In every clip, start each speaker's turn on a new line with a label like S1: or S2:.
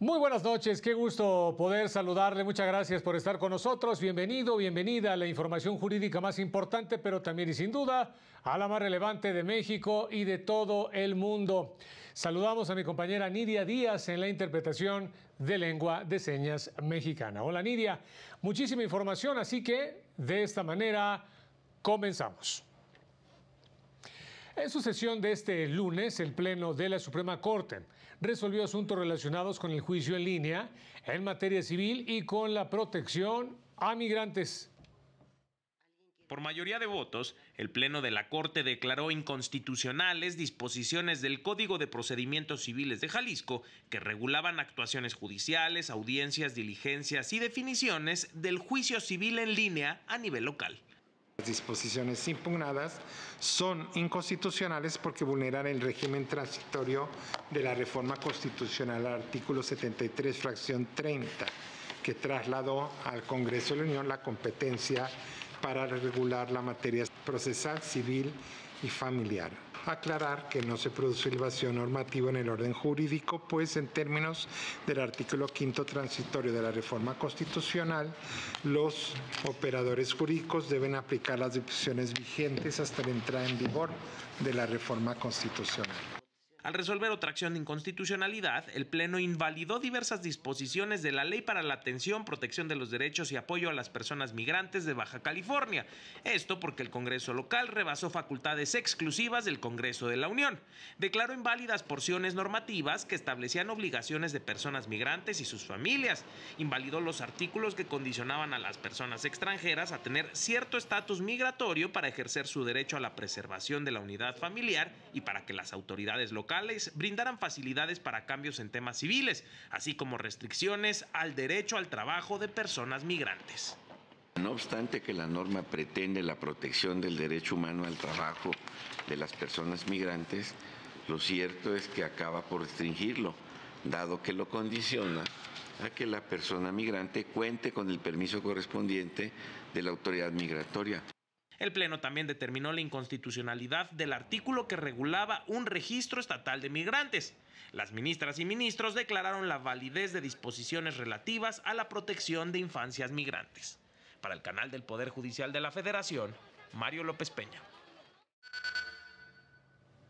S1: Muy buenas noches, qué gusto poder saludarle, muchas gracias por estar con nosotros, bienvenido, bienvenida a la información jurídica más importante, pero también y sin duda a la más relevante de México y de todo el mundo. Saludamos a mi compañera Nidia Díaz en la interpretación de lengua de señas mexicana. Hola Nidia, muchísima información, así que de esta manera comenzamos. En su sesión de este lunes, el Pleno de la Suprema Corte resolvió asuntos relacionados con el juicio en línea en materia civil y con la protección a migrantes.
S2: Por mayoría de votos, el Pleno de la Corte declaró inconstitucionales disposiciones del Código de Procedimientos Civiles de Jalisco que regulaban actuaciones judiciales, audiencias, diligencias y definiciones del juicio civil en línea a nivel local.
S1: Las disposiciones impugnadas son inconstitucionales porque vulneran el régimen transitorio de la reforma constitucional artículo 73, fracción 30, que trasladó al Congreso de la Unión la competencia para regular la materia procesal civil y familiar. Aclarar que no se produce el vacío normativo en el orden jurídico, pues en términos del artículo quinto transitorio de la reforma constitucional, los operadores jurídicos deben aplicar las disposiciones vigentes hasta la entrada en vigor de la reforma constitucional.
S2: Al resolver otra acción de inconstitucionalidad, el Pleno invalidó diversas disposiciones de la Ley para la Atención, Protección de los Derechos y Apoyo a las Personas Migrantes de Baja California. Esto porque el Congreso local rebasó facultades exclusivas del Congreso de la Unión. Declaró inválidas porciones normativas que establecían obligaciones de personas migrantes y sus familias. Invalidó los artículos que condicionaban a las personas extranjeras a tener cierto estatus migratorio para ejercer su derecho a la preservación de la unidad familiar y para que las autoridades locales brindarán facilidades para cambios en temas civiles, así como restricciones al derecho al trabajo de personas migrantes.
S3: No obstante que la norma pretende la protección del derecho humano al trabajo de las personas migrantes, lo cierto es que acaba por restringirlo, dado que lo condiciona a que la persona migrante cuente con el permiso correspondiente de la autoridad migratoria.
S2: El Pleno también determinó la inconstitucionalidad del artículo que regulaba un registro estatal de migrantes. Las ministras y ministros declararon la validez de disposiciones relativas a la protección de infancias migrantes. Para el canal del Poder Judicial de la Federación, Mario López Peña.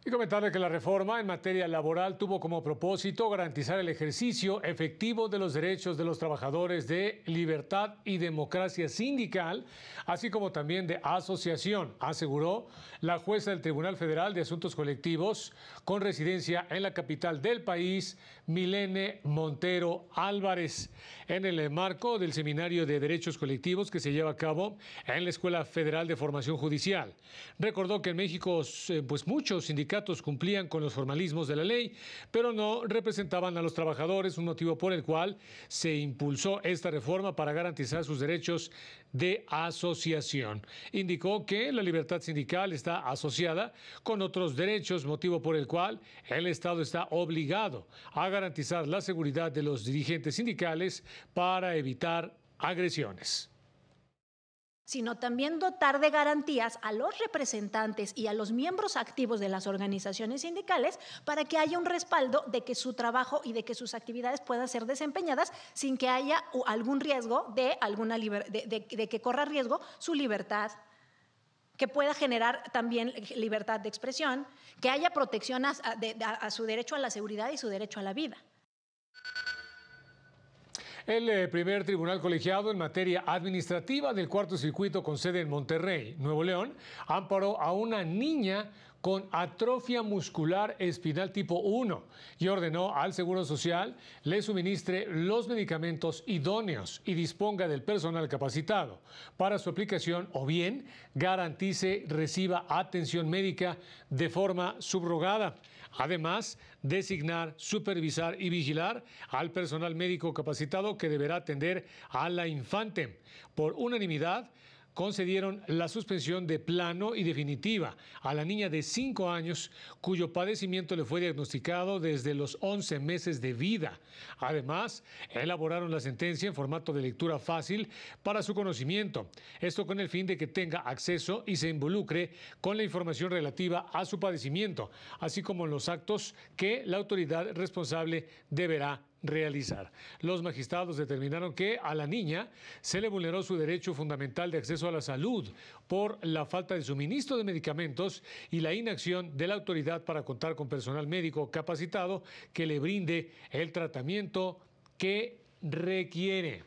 S1: Y comentarle que la reforma en materia laboral tuvo como propósito garantizar el ejercicio efectivo de los derechos de los trabajadores de libertad y democracia sindical, así como también de asociación, aseguró la jueza del Tribunal Federal de Asuntos Colectivos con residencia en la capital del país, Milene Montero Álvarez, en el marco del Seminario de Derechos Colectivos que se lleva a cabo en la Escuela Federal de Formación Judicial. Recordó que en México, eh, pues muchos sindicatos sindicatos cumplían con los formalismos de la ley, pero no representaban a los trabajadores, un motivo por el cual se impulsó esta reforma para garantizar sus derechos de asociación. Indicó que la libertad sindical está asociada con otros derechos, motivo por el cual el Estado está obligado a garantizar la seguridad de los dirigentes sindicales para evitar agresiones
S4: sino también dotar de garantías a los representantes y a los miembros activos de las organizaciones sindicales para que haya un respaldo de que su trabajo y de que sus actividades puedan ser desempeñadas sin que haya algún riesgo de, alguna de, que corra riesgo su libertad que pueda generar también libertad de expresión, que haya protección a su derecho a la seguridad y su derecho a la vida.
S1: El eh, primer tribunal colegiado en materia administrativa del cuarto circuito con sede en Monterrey, Nuevo León, amparó a una niña con atrofia muscular espinal tipo 1 y ordenó al Seguro Social le suministre los medicamentos idóneos y disponga del personal capacitado para su aplicación o bien garantice reciba atención médica de forma subrogada. Además, designar, supervisar y vigilar al personal médico capacitado que deberá atender a la infante. Por unanimidad, concedieron la suspensión de plano y definitiva a la niña de 5 años cuyo padecimiento le fue diagnosticado desde los 11 meses de vida. Además, elaboraron la sentencia en formato de lectura fácil para su conocimiento, esto con el fin de que tenga acceso y se involucre con la información relativa a su padecimiento, así como los actos que la autoridad responsable deberá realizar. Los magistrados determinaron que a la niña se le vulneró su derecho fundamental de acceso a la salud por la falta de suministro de medicamentos y la inacción de la autoridad para contar con personal médico capacitado que le brinde el tratamiento que requiere.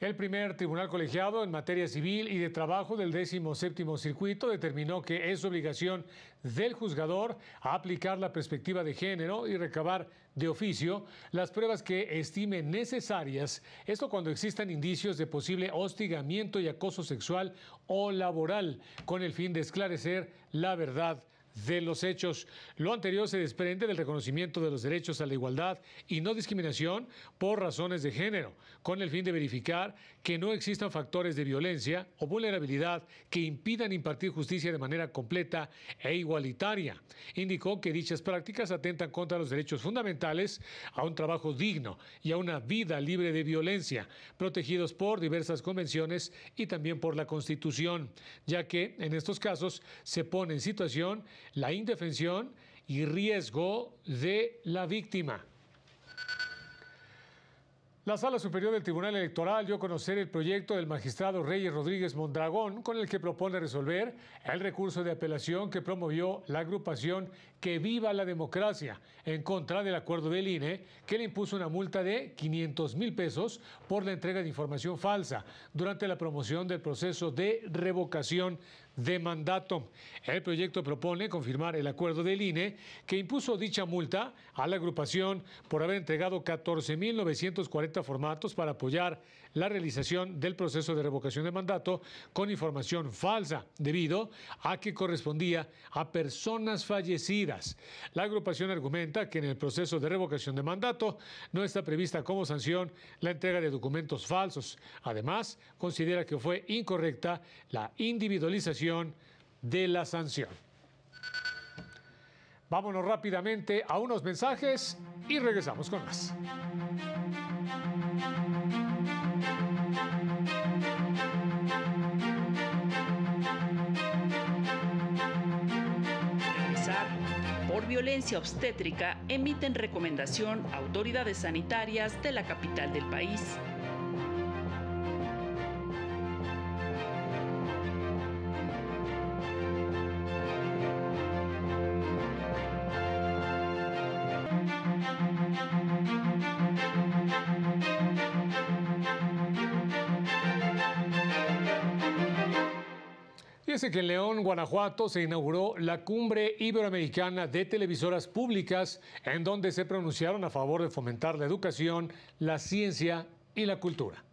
S1: El primer tribunal colegiado en materia civil y de trabajo del 17 circuito determinó que es obligación del juzgador aplicar la perspectiva de género y recabar de oficio las pruebas que estime necesarias, esto cuando existan indicios de posible hostigamiento y acoso sexual o laboral, con el fin de esclarecer la verdad de los hechos. Lo anterior se desprende del reconocimiento de los derechos a la igualdad y no discriminación por razones de género, con el fin de verificar que no existan factores de violencia o vulnerabilidad que impidan impartir justicia de manera completa e igualitaria. Indicó que dichas prácticas atentan contra los derechos fundamentales a un trabajo digno y a una vida libre de violencia, protegidos por diversas convenciones y también por la Constitución, ya que en estos casos se pone en situación la indefensión y riesgo de la víctima. La Sala Superior del Tribunal Electoral dio a conocer el proyecto del magistrado Reyes Rodríguez Mondragón con el que propone resolver el recurso de apelación que promovió la agrupación que viva la democracia en contra del acuerdo del INE que le impuso una multa de 500 mil pesos por la entrega de información falsa durante la promoción del proceso de revocación de mandato. El proyecto propone confirmar el acuerdo del INE que impuso dicha multa a la agrupación por haber entregado 14.940 formatos para apoyar la realización del proceso de revocación de mandato con información falsa debido a que correspondía a personas fallecidas. La agrupación argumenta que en el proceso de revocación de mandato no está prevista como sanción la entrega de documentos falsos. Además, considera que fue incorrecta la individualización de la sanción. Vámonos rápidamente a unos mensajes y regresamos con más.
S4: violencia obstétrica emiten recomendación a autoridades sanitarias de la capital del país.
S1: que en León, Guanajuato, se inauguró la cumbre iberoamericana de televisoras públicas, en donde se pronunciaron a favor de fomentar la educación, la ciencia y la cultura.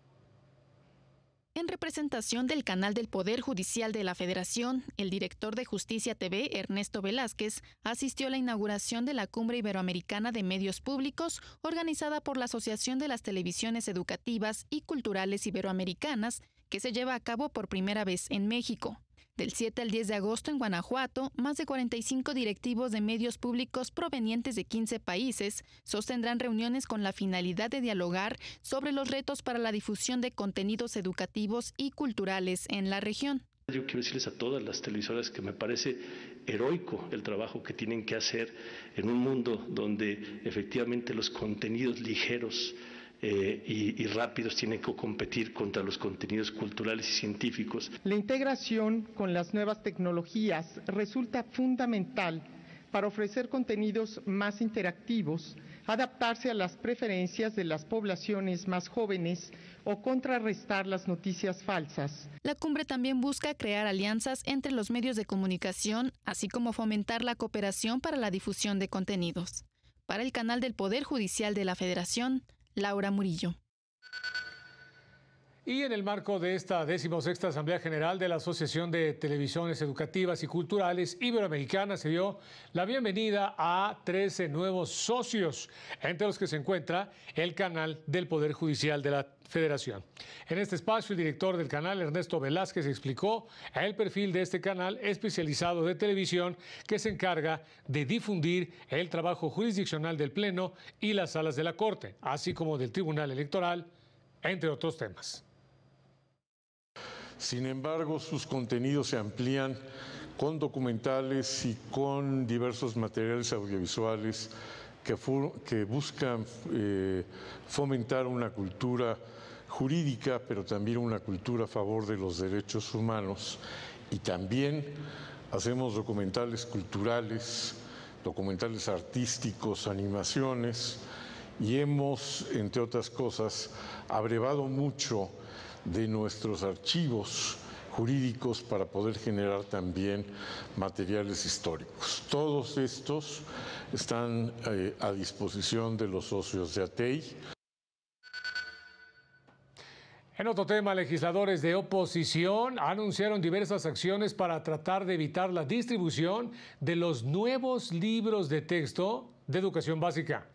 S5: En representación del canal del Poder Judicial de la Federación, el director de Justicia TV, Ernesto Velázquez, asistió a la inauguración de la Cumbre Iberoamericana de Medios Públicos, organizada por la Asociación de las Televisiones Educativas y Culturales Iberoamericanas, que se lleva a cabo por primera vez en México. Del 7 al 10 de agosto en Guanajuato, más de 45 directivos de medios públicos provenientes de 15 países sostendrán reuniones con la finalidad de dialogar sobre los retos para la difusión de contenidos educativos y culturales en la región.
S1: Yo quiero decirles a todas las televisoras que me parece heroico el trabajo que tienen que hacer en un mundo donde efectivamente
S2: los contenidos ligeros eh, y rápidos tienen que competir contra los
S1: contenidos culturales y científicos.
S6: La integración con las nuevas tecnologías resulta fundamental para ofrecer contenidos más interactivos, adaptarse a las preferencias de las poblaciones más jóvenes o contrarrestar las noticias falsas.
S5: La cumbre también busca crear alianzas entre los medios de comunicación, así como fomentar la cooperación para la difusión de contenidos. Para el canal del Poder Judicial de la Federación, Laura Murillo.
S1: Y en el marco de esta decimosexta Asamblea General de la Asociación de Televisiones Educativas y Culturales Iberoamericana se dio la bienvenida a 13 nuevos socios, entre los que se encuentra el canal del Poder Judicial de la Federación. En este espacio, el director del canal, Ernesto Velázquez, explicó el perfil de este canal especializado de televisión que se encarga de difundir el trabajo jurisdiccional del Pleno y las salas de la Corte, así como del Tribunal Electoral, entre otros temas. Sin embargo, sus contenidos se amplían con documentales y con diversos materiales audiovisuales que, buscan eh, fomentar una cultura jurídica, pero también una cultura a favor de los derechos humanos. Y también hacemos documentales culturales, documentales artísticos, animaciones, y hemos, entre otras cosas, abrevado mucho de nuestros archivos jurídicos para poder generar también materiales históricos. Todos estos están eh, a disposición de los socios de ATEI. En otro tema, legisladores de oposición anunciaron diversas acciones para tratar de evitar la distribución de los nuevos libros de texto de educación básica.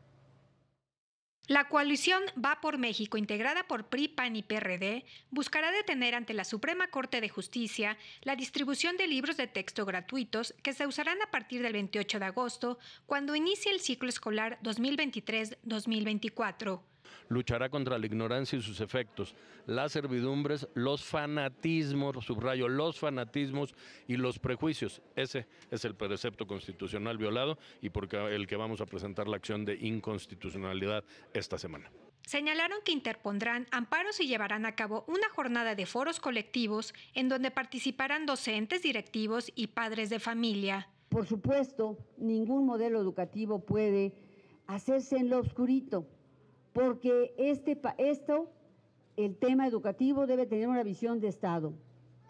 S7: La coalición Va por México, integrada por PRI, PAN y PRD, buscará detener ante la Suprema Corte de Justicia la distribución de libros de texto gratuitos que se usarán a partir del 28 de agosto, cuando inicie el ciclo escolar 2023-2024
S2: luchará contra la ignorancia y sus efectos, las servidumbres, los fanatismos, subrayo, los fanatismos y los prejuicios. Ese es el precepto constitucional violado y por el que vamos a presentar la acción de inconstitucionalidad esta semana.
S7: Señalaron que interpondrán amparos y llevarán a cabo una jornada de foros colectivos en donde participarán docentes, directivos y padres de familia.
S8: Por supuesto, ningún modelo educativo puede hacerse en lo oscurito porque este, esto, el tema educativo debe tener una visión de Estado,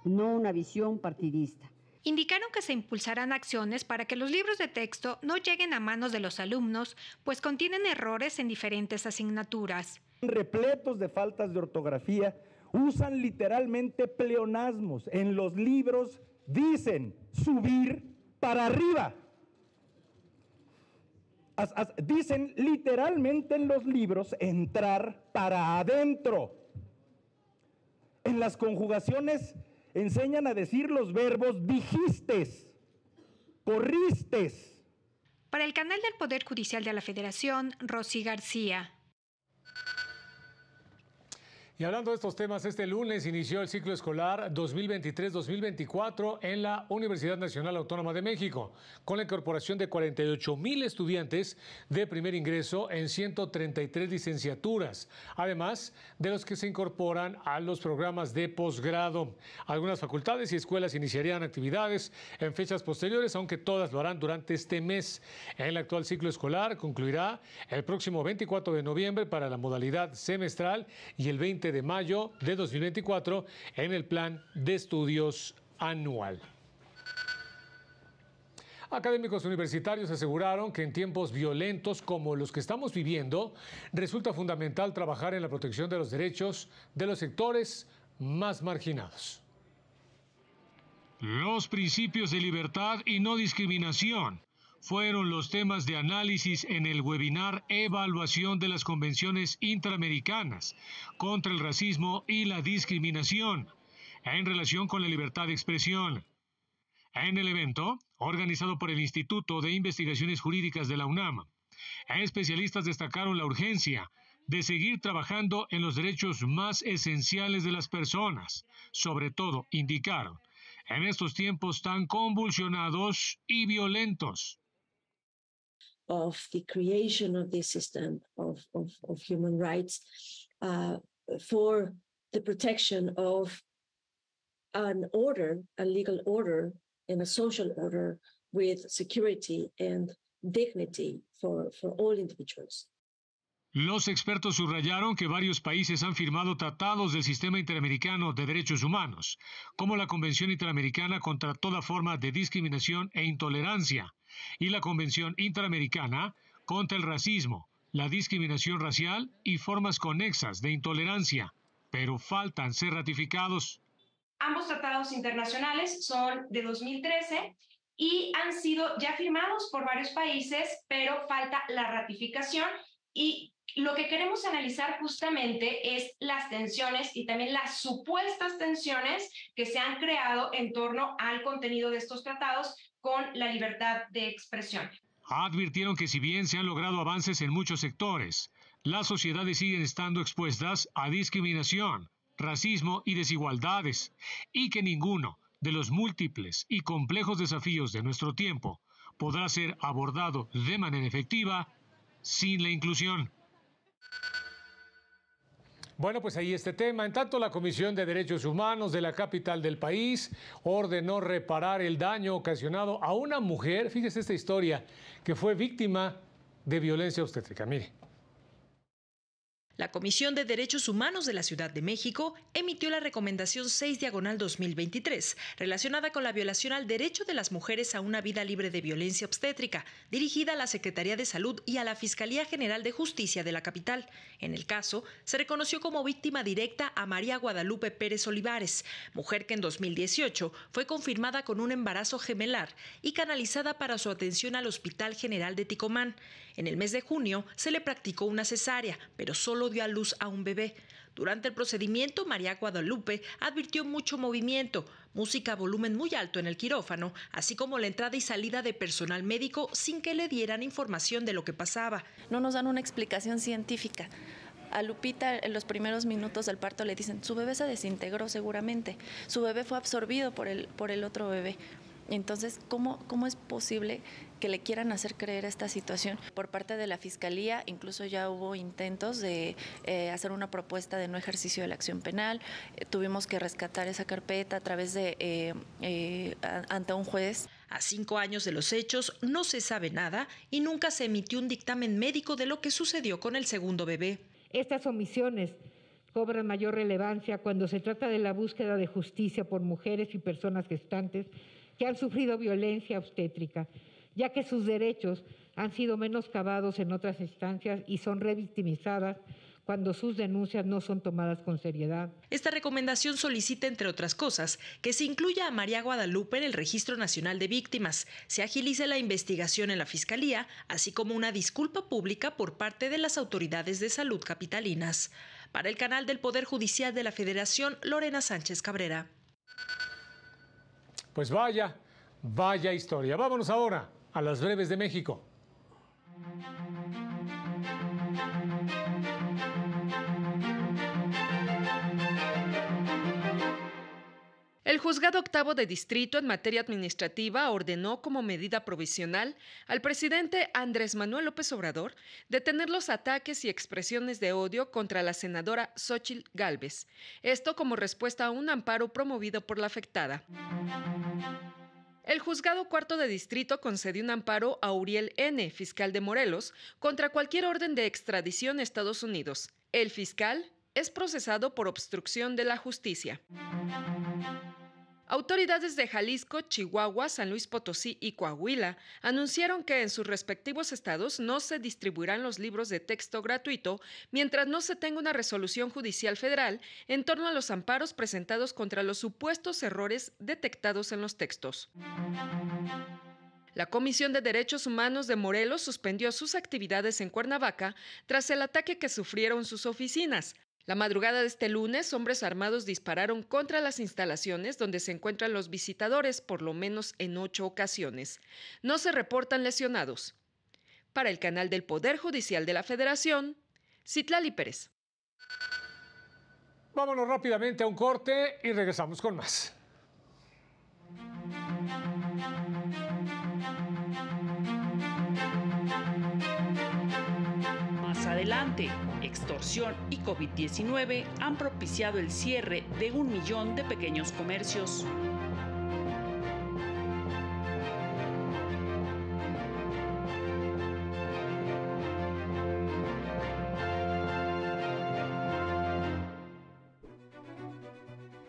S8: no una visión partidista.
S7: Indicaron que se impulsarán acciones para que los libros de texto no lleguen a manos de los alumnos, pues contienen errores en diferentes asignaturas.
S3: Repletos de faltas de ortografía, usan literalmente pleonasmos. En los libros dicen subir para arriba dicen literalmente en los libros entrar para adentro. En las conjugaciones enseñan a decir los verbos dijistes,
S1: corristes.
S7: Para el canal del Poder Judicial de la Federación, Rosy García.
S1: Y hablando de estos temas, este lunes inició el ciclo escolar 2023-2024 en la Universidad Nacional Autónoma de México, con la incorporación de 48 mil estudiantes de primer ingreso en 133 licenciaturas, además de los que se incorporan a los programas de posgrado. Algunas facultades y escuelas iniciarían actividades en fechas posteriores, aunque todas lo harán durante este mes. El actual ciclo escolar concluirá el próximo 24 de noviembre para la modalidad semestral y el 20 de mayo de 2024 en el plan de estudios anual. Académicos universitarios aseguraron que en tiempos violentos como los que estamos viviendo, resulta fundamental trabajar en la protección de los derechos de los sectores más marginados. Los principios de libertad y no discriminación fueron los temas de análisis en el webinar Evaluación de las Convenciones Interamericanas contra el Racismo y la Discriminación en relación con la libertad de expresión. En el evento, organizado por el Instituto de Investigaciones Jurídicas de la UNAM, especialistas destacaron la urgencia de seguir trabajando en los derechos más esenciales de las personas. Sobre todo, indicaron, en estos tiempos tan convulsionados y violentos.
S4: of the creation of this system of, of, of human rights uh, for the protection of an order, a legal order, and a social order with security and dignity for, for all individuals.
S1: Los expertos subrayaron que varios países han firmado tratados del sistema interamericano de derechos humanos, como la Convención Interamericana contra toda forma de discriminación e intolerancia y la Convención Interamericana contra el racismo, la discriminación racial y formas conexas de intolerancia, pero faltan ser ratificados.
S7: Ambos tratados internacionales son de 2013 y han sido ya firmados por varios países, pero falta la ratificación y lo que queremos analizar justamente es las tensiones y también las supuestas tensiones que se han creado en torno al contenido de estos tratados con la libertad de expresión.
S1: Advirtieron que si bien se han logrado avances en muchos sectores, las sociedades siguen estando expuestas a discriminación, racismo y desigualdades, y que ninguno de los múltiples y complejos desafíos de nuestro tiempo podrá ser abordado de manera efectiva sin la inclusión. Bueno, pues ahí este tema. En tanto, la Comisión de Derechos Humanos de la capital del país ordenó reparar el daño ocasionado a una mujer, fíjese esta historia, que fue víctima de violencia obstétrica. Mire. La
S4: Comisión de Derechos Humanos de la
S1: Ciudad de México emitió la
S4: Recomendación 6 Diagonal 2023, relacionada con la violación al derecho de las mujeres a una vida libre de violencia obstétrica, dirigida a la Secretaría de Salud y a la Fiscalía General de Justicia de la capital. En el caso, se reconoció como víctima directa a María Guadalupe Pérez Olivares, mujer que en 2018 fue confirmada con un embarazo gemelar y canalizada para su atención al Hospital General de Ticomán. En el mes de junio se le practicó una cesárea, pero solo dio a luz a un bebé. Durante el procedimiento, María Guadalupe advirtió mucho movimiento, música a volumen muy alto en el quirófano, así como la entrada y salida de personal médico sin que le dieran información de lo que pasaba. No nos dan una explicación científica. A Lupita en los primeros minutos del parto le dicen, su bebé se desintegró seguramente, su bebé fue absorbido por el, por el otro bebé. Entonces, ¿cómo, es posible que le quieran hacer creer esta situación? Por parte de la Fiscalía, incluso ya hubo intentos de eh, hacer una propuesta de no ejercicio de la acción penal. Eh, tuvimos que rescatar esa carpeta a través de eh, ante un juez. A cinco años de los hechos no se sabe nada y nunca se emitió un dictamen médico de lo que sucedió con el segundo bebé.
S6: Estas omisiones cobran mayor relevancia cuando se trata de la búsqueda de justicia por mujeres y personas gestantes que han sufrido violencia obstétrica, ya que sus derechos han sido menoscabados en otras instancias y son revictimizadas cuando sus denuncias no son tomadas con seriedad.
S4: Esta recomendación solicita, entre otras cosas, que se incluya a María Guadalupe en el Registro Nacional de Víctimas, se agilice la investigación en la Fiscalía, así como una disculpa pública por parte de las autoridades de salud capitalinas. Para el canal del Poder Judicial de la Federación, Lorena Sánchez Cabrera.
S1: Pues vaya, vaya historia. Vámonos ahora a las breves de México.
S8: El juzgado octavo de distrito en materia administrativa ordenó como medida provisional al presidente Andrés Manuel López Obrador detener los ataques y expresiones de odio contra la senadora Xochitl Gálvez. Esto como respuesta a un amparo promovido por la afectada. El juzgado cuarto de distrito concedió un amparo a Uriel N., fiscal de Morelos, contra cualquier orden de extradición a Estados Unidos. El fiscal es procesado por obstrucción de la justicia. Autoridades de Jalisco, Chihuahua, San Luis Potosí y Coahuila anunciaron que en sus respectivos estados no se distribuirán los libros de texto gratuito mientras no se tenga una resolución judicial federal en torno a los amparos presentados contra los supuestos errores detectados en los textos. La Comisión de Derechos Humanos de Morelos suspendió sus actividades en Cuernavaca tras el ataque que sufrieron sus oficinas. La madrugada de este lunes, hombres armados dispararon contra las instalaciones donde se encuentran los visitadores por lo menos en ocho ocasiones. No se reportan lesionados. Para el canal del Poder Judicial de la Federación, Citlali Pérez.
S1: Vámonos rápidamente a un corte y regresamos con más.
S4: extorsión y COVID-19 han propiciado el cierre de un millón de pequeños comercios.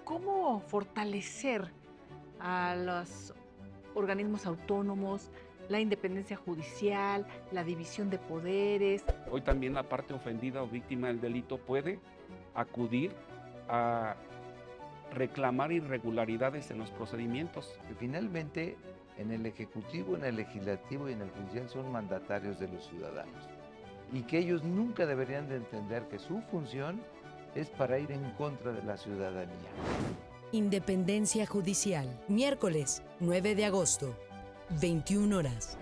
S4: ¿Cómo fortalecer a los organismos autónomos, la independencia judicial, la división de poderes.
S2: Hoy también la parte ofendida o víctima del delito puede acudir a
S3: reclamar irregularidades en los procedimientos. finalmente, en el Ejecutivo, en el Legislativo y en el Judicial son mandatarios de los ciudadanos y que ellos nunca deberían de entender que su función es para ir en contra de la ciudadanía.
S8: Independencia Judicial, miércoles 9 de agosto,
S4: 21 horas.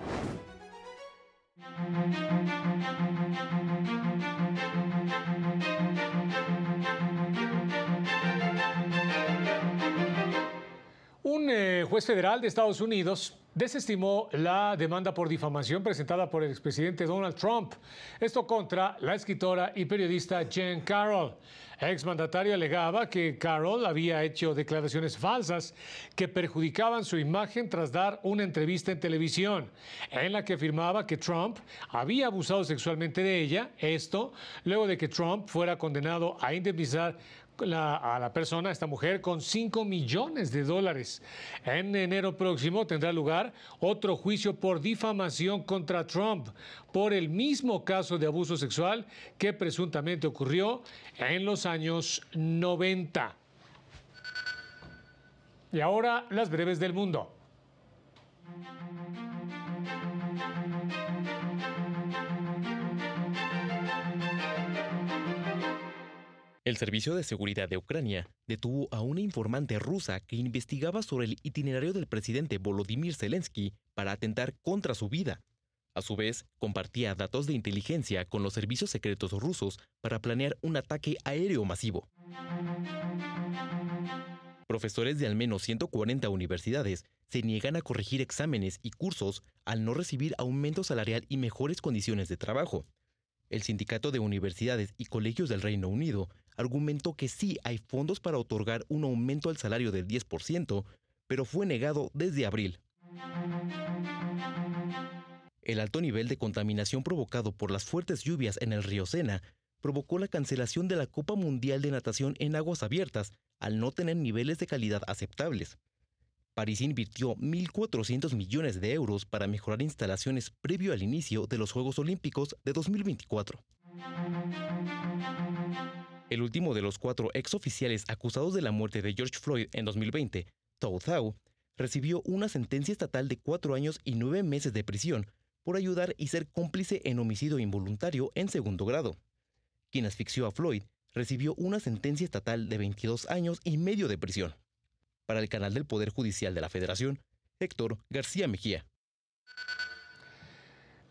S1: Un eh, juez federal de Estados Unidos desestimó la demanda por difamación presentada por el expresidente Donald Trump. Esto contra la escritora y periodista Jen Carroll. Ex exmandatario alegaba que Carroll había hecho declaraciones falsas que perjudicaban su imagen tras dar una entrevista en televisión, en la que afirmaba que Trump había abusado sexualmente de ella, esto luego de que Trump fuera condenado a indemnizar a la persona, esta mujer, con 5 millones de dólares. En enero próximo tendrá lugar otro juicio por difamación contra Trump por el mismo caso de abuso sexual que presuntamente ocurrió en los años 90. Y ahora las breves del mundo.
S3: El Servicio de Seguridad de Ucrania detuvo a una informante rusa que investigaba sobre el itinerario del presidente Volodymyr Zelensky para atentar contra su vida. A su vez, compartía datos de inteligencia con los servicios secretos rusos para planear un ataque aéreo masivo. Profesores de al menos 140 universidades se niegan a corregir exámenes y cursos al no recibir aumento salarial y mejores condiciones de trabajo. El Sindicato de Universidades y Colegios del Reino Unido argumentó que sí hay fondos para otorgar un aumento al salario del 10%, pero fue negado desde abril. El alto nivel de contaminación provocado por las fuertes lluvias en el río Sena provocó la cancelación de la Copa Mundial de Natación en aguas abiertas al no tener niveles de calidad aceptables. París invirtió 1.400 millones de euros para mejorar instalaciones previo al inicio de los Juegos Olímpicos de 2024. El último de los cuatro exoficiales acusados de la muerte de George Floyd en 2020, Tao Thao, recibió una sentencia estatal de cuatro años y nueve meses de prisión por ayudar y ser cómplice en homicidio involuntario en segundo grado. Quien asfixió a Floyd recibió una sentencia estatal de 22 años y medio de prisión. Para el canal del Poder Judicial de la Federación, Héctor García Mejía.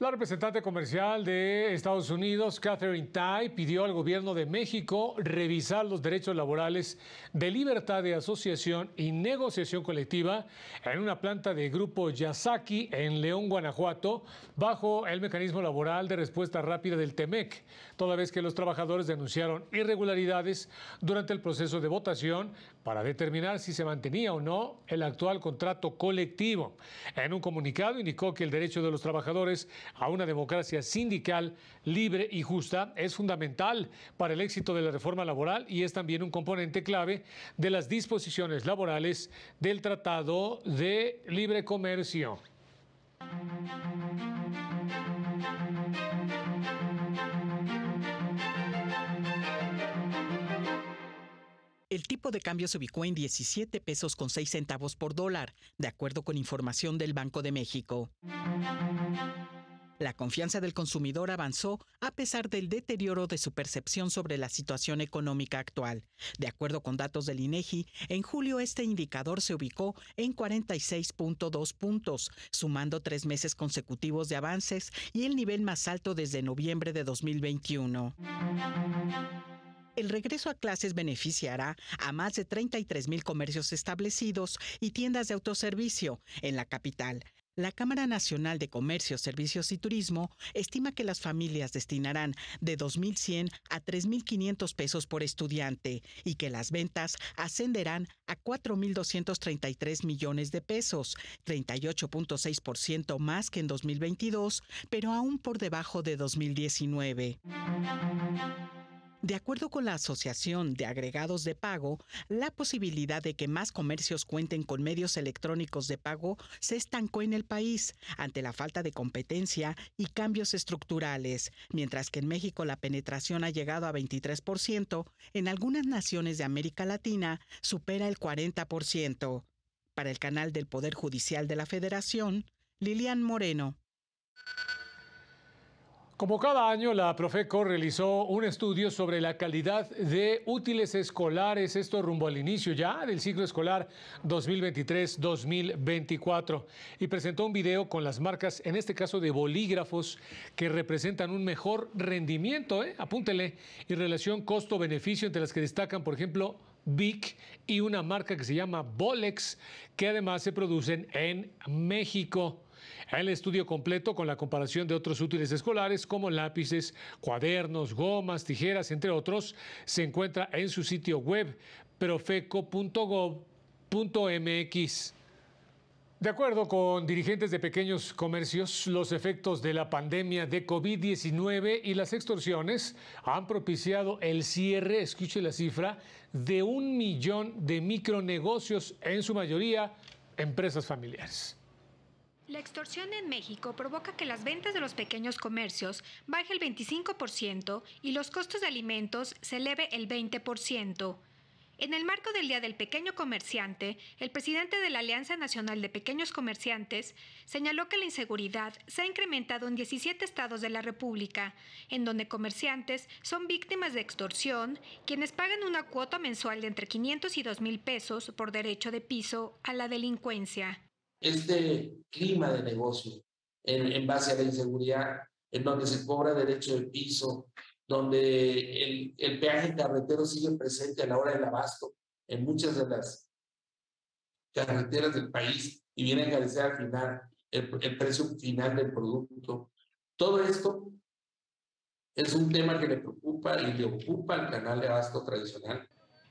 S1: La representante comercial de Estados Unidos, Catherine Tai, pidió al gobierno de México revisar los derechos laborales de libertad de asociación y negociación colectiva en una planta de grupo Yasaki en León, Guanajuato, bajo el mecanismo laboral de respuesta rápida del TEMEC, toda vez que los trabajadores denunciaron irregularidades durante el proceso de votación para determinar si se mantenía o no el actual contrato colectivo. En un comunicado indicó que el derecho de los trabajadores a una democracia sindical libre y justa es fundamental para el éxito de la reforma laboral y es también un componente clave de las disposiciones laborales del Tratado de Libre Comercio.
S6: El tipo de cambio se ubicó en 17 pesos con 6 centavos por dólar, de acuerdo con información del Banco de México. La confianza del consumidor avanzó a pesar del deterioro de su percepción sobre la situación económica actual. De acuerdo con datos del INEGI, en julio este indicador se ubicó en 46.2 puntos, sumando tres meses consecutivos de avances y el nivel más alto desde noviembre de 2021 el regreso a clases beneficiará a más de 33 comercios establecidos y tiendas de autoservicio en la capital. La Cámara Nacional de Comercio, Servicios y Turismo estima que las familias destinarán de 2.100 a 3.500 pesos por estudiante y que las ventas ascenderán a 4.233 millones de pesos, 38.6% más que en 2022, pero aún por debajo de 2019. De acuerdo con la Asociación de Agregados de Pago, la posibilidad de que más comercios cuenten con medios electrónicos de pago se estancó en el país ante la falta de competencia y cambios estructurales, mientras que en México la penetración ha llegado a 23%, en algunas naciones de América Latina supera el 40%. Para el canal del Poder Judicial de la Federación, Lilian Moreno.
S1: Como cada año, la Profeco realizó un estudio sobre la calidad de útiles escolares, esto rumbo al inicio ya del ciclo escolar 2023-2024, y presentó un video con las marcas, en este caso de bolígrafos, que representan un mejor rendimiento, ¿eh? apúntele, y relación costo-beneficio, entre las que destacan, por ejemplo, BIC y una marca que se llama Bolex, que además se producen en México. El estudio completo con la comparación de otros útiles escolares como lápices, cuadernos, gomas, tijeras, entre otros, se encuentra en su sitio web profeco.gov.mx. De acuerdo con dirigentes de pequeños comercios, los efectos de la pandemia de COVID-19 y las extorsiones han propiciado el cierre, escuche la cifra, de un millón de micronegocios, en su mayoría empresas familiares.
S7: La extorsión en México provoca que las ventas de los pequeños comercios baje el 25% y los costos de alimentos se eleve el 20%. En el marco del Día del Pequeño Comerciante, el presidente de la Alianza Nacional de Pequeños Comerciantes señaló que la inseguridad se ha incrementado en 17 estados de la República, en donde comerciantes son víctimas de extorsión, quienes pagan una cuota mensual de entre 500 y 2 mil pesos por derecho de piso a la delincuencia
S6: este clima de negocio
S2: en, en base a la inseguridad, en donde se cobra derecho de piso, donde el, el peaje carretero sigue presente a la hora del abasto en muchas de las carreteras del país y viene a encarecer al final el, el precio final del producto. Todo esto es un tema que le preocupa y le ocupa al canal de abasto tradicional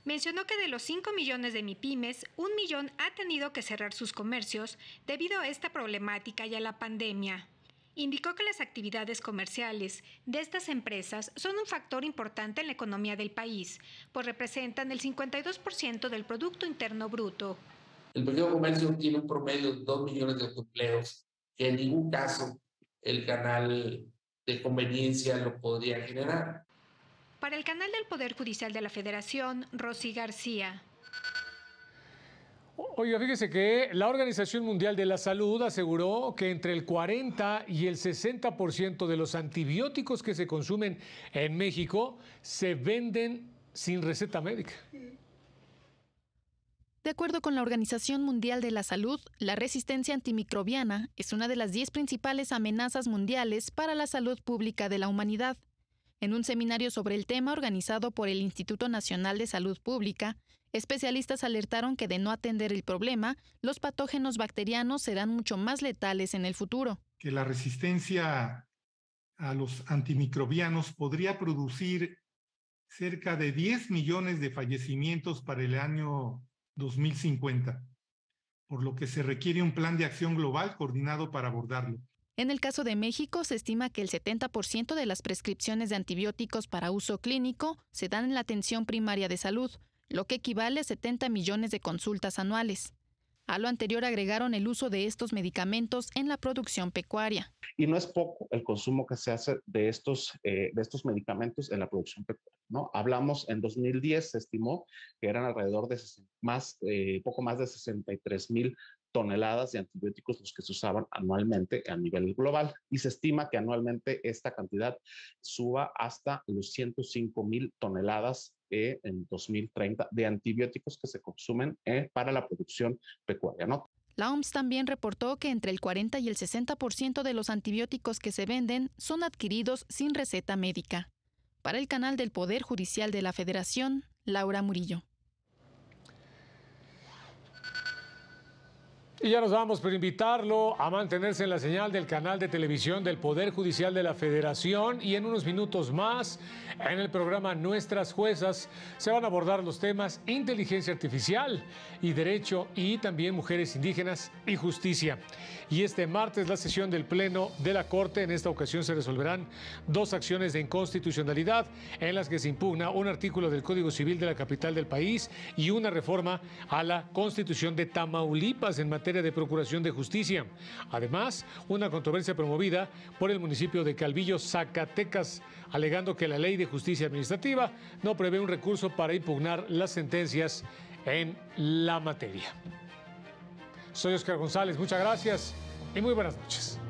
S7: Mencionó que de los 5 millones de MIPIMES, un millón ha tenido que cerrar sus comercios debido a esta problemática y a la pandemia. Indicó que las actividades comerciales de estas empresas son un factor importante en la economía del país, pues representan el 52% del Producto Interno Bruto.
S2: El pequeño comercio tiene un promedio de 2 millones de empleos, que en ningún caso el canal de conveniencia lo podría generar.
S7: Para el canal del Poder Judicial de la Federación, Rosy García.
S1: Oiga, fíjese que la Organización Mundial de la Salud aseguró que entre el 40 y el 60% de los antibióticos que se consumen en México se venden sin receta médica.
S5: De acuerdo con la Organización Mundial de la Salud, la resistencia antimicrobiana es una de las 10 principales amenazas mundiales para la salud pública de la humanidad. En un seminario sobre el tema organizado por el Instituto Nacional de Salud Pública, especialistas alertaron que de no atender el problema, los patógenos bacterianos serán mucho más letales en el
S1: futuro. Que la resistencia a los antimicrobianos podría producir cerca de 10 millones de fallecimientos para el año 2050, por lo que se requiere un plan de acción global coordinado para abordarlo.
S5: En el caso de México, se estima que el 70% de las prescripciones de antibióticos para uso clínico se dan en la atención primaria de salud, lo que equivale a 70 millones de consultas anuales. A lo anterior agregaron el uso de estos medicamentos en la producción pecuaria.
S3: Y no es poco el consumo que se hace de estos, eh, de estos medicamentos en la producción pecuaria. ¿no? Hablamos en 2010, se estimó que eran alrededor de más, eh, poco más de 63 mil toneladas de antibióticos los que se usaban anualmente a nivel global y se estima que anualmente esta cantidad suba hasta los 105 mil toneladas eh, en 2030 de antibióticos que se consumen eh, para la producción pecuaria.
S5: La OMS también reportó que entre el 40 y el 60% de los antibióticos que se venden son adquiridos sin receta médica. Para el canal del Poder Judicial de la Federación, Laura Murillo.
S1: Y ya nos vamos, por invitarlo a mantenerse en la señal del canal de televisión del Poder Judicial de la Federación y en unos minutos más, en el programa Nuestras Juezas, se van a abordar los temas inteligencia artificial y derecho y también mujeres indígenas y justicia y este martes la sesión del Pleno de la Corte. En esta ocasión se resolverán dos acciones de inconstitucionalidad en las que se impugna un artículo del Código Civil de la capital del país y una reforma a la Constitución de Tamaulipas en materia de Procuración de Justicia. Además, una controversia promovida por el municipio de Calvillo, Zacatecas, alegando que la ley de justicia administrativa no prevé un recurso para impugnar las sentencias en la materia. Soy Oscar González, muchas gracias y muy buenas noches.